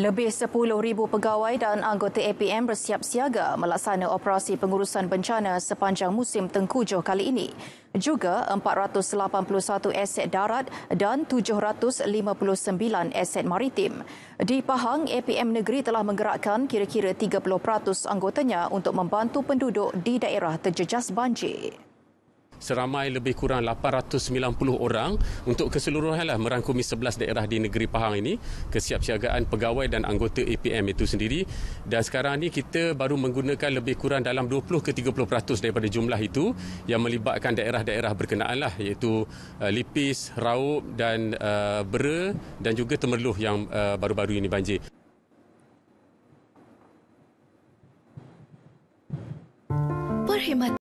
Lebih 10,000 pegawai dan anggota APM bersiap siaga melaksana operasi pengurusan bencana sepanjang musim tengkujuh kali ini. Juga 481 aset darat dan 759 aset maritim. Di Pahang, APM negeri telah menggerakkan kira-kira 30% anggotanya untuk membantu penduduk di daerah terjejas banjir seramai lebih kurang 890 orang untuk keseluruhan lah merangkumi 11 daerah di negeri Pahang ini kesiapsiagaan pegawai dan anggota APM itu sendiri dan sekarang ini kita baru menggunakan lebih kurang dalam 20 ke 30% daripada jumlah itu yang melibatkan daerah-daerah berkenaan lah iaitu uh, Lipis, Raub dan uh, Bera dan juga Temerloh yang uh, baru-baru ini banjir. Perhimpunan